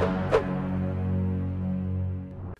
you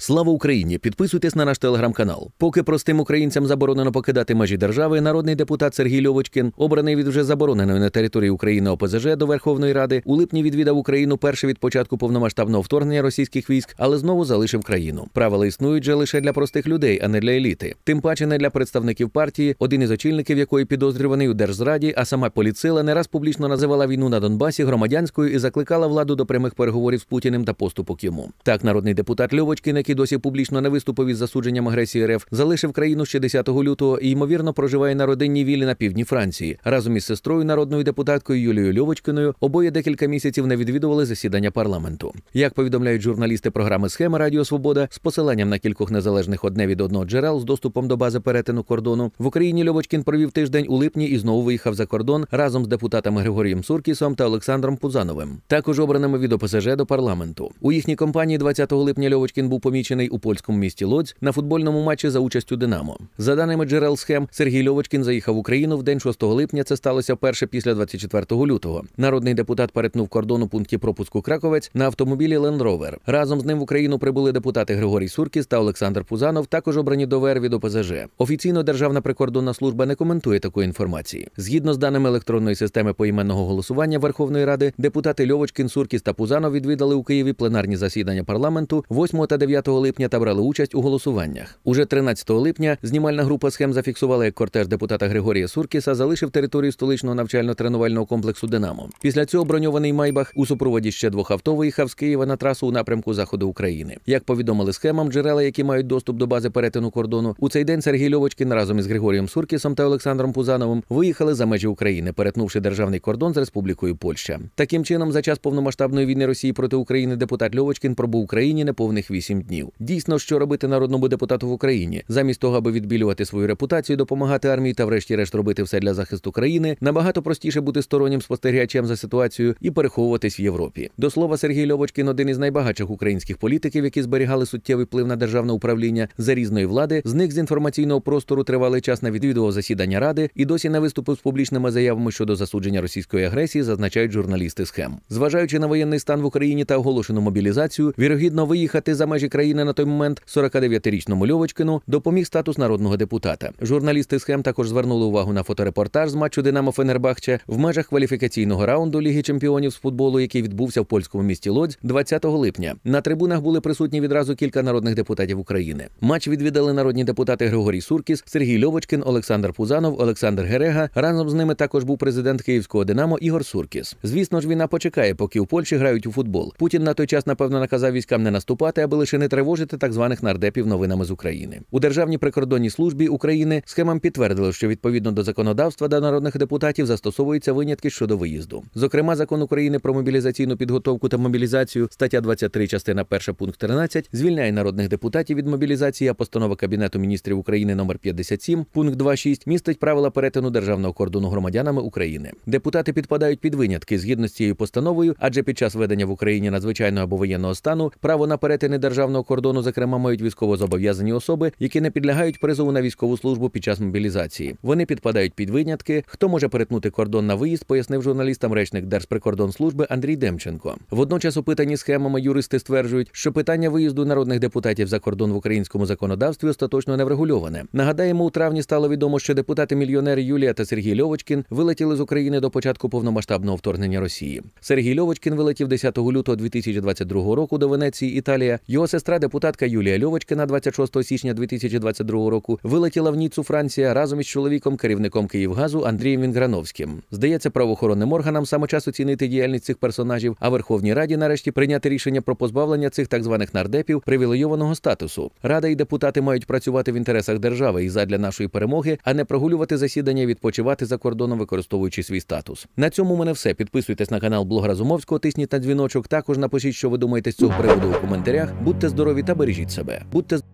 Слава Україні! Підписуйтесь на наш телеграм-канал. Поки простим українцям заборонено покидати межі держави, народний депутат Сергій Льовочкін, обраний від вже забороненої на території України ОПЗЖ до Верховної Ради, у липні відвідав Україну перше від початку повномасштабного вторгнення російських військ, але знову залишив країну. Правила існують же лише для простих людей, а не для еліти. Тим паче не для представників партії, один із очільників якої підозрюваний у держзраді, а сама поліцила не раз публічно називала війну на Донбасі громадянською і закликала владу до прямих переговорів з Путіним та поступок йому. Так, народний депутат Льовочкін, який який досі публічно не виступив із засудженням агресії РФ, залишив країну ще 10 лютого і ймовірно проживає на родинній вілі на півдні Франції. Разом із сестрою народною депутаткою Юлією Льовочкиною обоє декілька місяців не відвідували засідання парламенту. Як повідомляють журналісти програми Схема Радіо Свобода з посиланням на кількох незалежних одне від одного джерел з доступом до бази перетину кордону в Україні Льовочкін провів тиждень у липні і знову виїхав за кордон разом з депутатами Григорієм Суркісом та Олександром Пузановим, також обраними від ОПСЖ до парламенту. У їхній компанії 20 липня Льовочкін був помічений помічений у польському місті Лодзь на футбольному матчі за участю Динамо. За даними джерел схем, Сергій Льовочкін заїхав в Україну в день 6 липня. Це сталося перше після 24 лютого. Народний депутат перетнув кордон у пункті пропуску Краковець на автомобілі Land Rover. Разом з ним в Україну прибули депутати Григорій Суркіс та Олександр Пузанов, також обрані до ВР від ОПЗЖ. Офіційно державна прикордонна служба не коментує такої інформації. Згідно з даними електронної системи поіменного голосування Верховної Ради, депутати Льовочкін, Суркіс та Пузанов відвідали у Києві пленарні засідання парламенту 8 та 9 липня та брали участь у голосуваннях. Уже 13 липня знімальна група схем зафіксувала, як кортеж депутата Григорія Суркіса залишив територію столичного навчально-тренувального комплексу Динамо. Після цього броньований Майбах у супроводі ще двох авто виїхав з Києва на трасу у напрямку заходу України. Як повідомили схемам, джерела, які мають доступ до бази перетину кордону, у цей день Сергій Льовочкін разом із Григорієм Суркісом та Олександром Пузановим виїхали за межі України, перетнувши державний кордон з Республікою Польща. Таким чином, за час повномасштабної війни Росії проти України депутат Льовочкін пробув в Україні неповних вісім днів днів. Дійсно, що робити народному депутату в Україні, замість того, аби відбілювати свою репутацію, допомагати армії та, врешті-решт, робити все для захисту країни, набагато простіше бути стороннім спостерігачем за ситуацією і переховуватись в Європі. До слова, Сергій Льовочкін один із найбагатших українських політиків, які зберігали суттєвий вплив на державне управління за різної влади, них з інформаційного простору тривалий час на відвідував засідання ради і досі не виступив з публічними заявами щодо засудження російської агресії, зазначають журналісти схем. Зважаючи на воєнний стан в Україні та оголошену мобілізацію, вірогідно виїхати за межі країни. України на той момент 49-річному Льовочкину допоміг статус народного депутата. Журналісти схем також звернули увагу на фоторепортаж з матчу Динамо Фенербахче в межах кваліфікаційного раунду Ліги Чемпіонів з футболу, який відбувся в польському місті Лодзь 20 липня. На трибунах були присутні відразу кілька народних депутатів України. Матч відвідали народні депутати Григорій Суркіс, Сергій Льовочкин, Олександр Пузанов, Олександр Герега. Разом з ними також був президент Київського Динамо Ігор Суркіс. Звісно ж, війна почекає, поки у Польщі грають у футбол. Путін на той час, напевно, наказав військам не наступати, аби лише не тривати перевозити так званих нардепів новинами з України у Державній прикордонній службі України схемам підтвердили, що відповідно до законодавства для народних депутатів застосовуються винятки щодо виїзду. Зокрема, закон України про мобілізаційну підготовку та мобілізацію, стаття 23, частина 1 пункт 13, звільняє народних депутатів від мобілізації. а Постанова Кабінету міністрів України номер 57, пункт 2.6 містить правила перетину державного кордону громадянами України. Депутати підпадають під винятки згідно з цією постановою, адже під час ведення в Україні надзвичайного або воєнного стану право на перетини державного державного кордону, зокрема, мають військовозобов'язані особи, які не підлягають призову на військову службу під час мобілізації. Вони підпадають під винятки. Хто може перетнути кордон на виїзд, пояснив журналістам речник Держприкордонслужби Андрій Демченко. Водночас, опитані схемами, юристи стверджують, що питання виїзду народних депутатів за кордон в українському законодавстві остаточно не врегульоване. Нагадаємо, у травні стало відомо, що депутати-мільйонери Юлія та Сергій Льовочкін вилетіли з України до початку повномасштабного вторгнення Росії. Сергій Льовочкін вилетів 10 лютого 2022 року до Венеції, Італія. Його сестра. Сестра депутатка Юлія Льовочкина 26 січня 2022 року вилетіла в Ніцу Франція разом із чоловіком, керівником Київгазу Андрієм Вінграновським. Здається, правоохоронним органам саме час оцінити діяльність цих персонажів, а Верховній Раді нарешті прийняти рішення про позбавлення цих так званих нардепів привілейованого статусу. Рада і депутати мають працювати в інтересах держави і задля нашої перемоги, а не прогулювати засідання, і відпочивати за кордоном, використовуючи свій статус. На цьому мене все. Підписуйтесь на канал Блог Разумовського, тисніть на дзвіночок. Також напишіть, що ви думаєте з цього приводу у коментарях. Будьте здорові здорові та бережіть себе. Будьте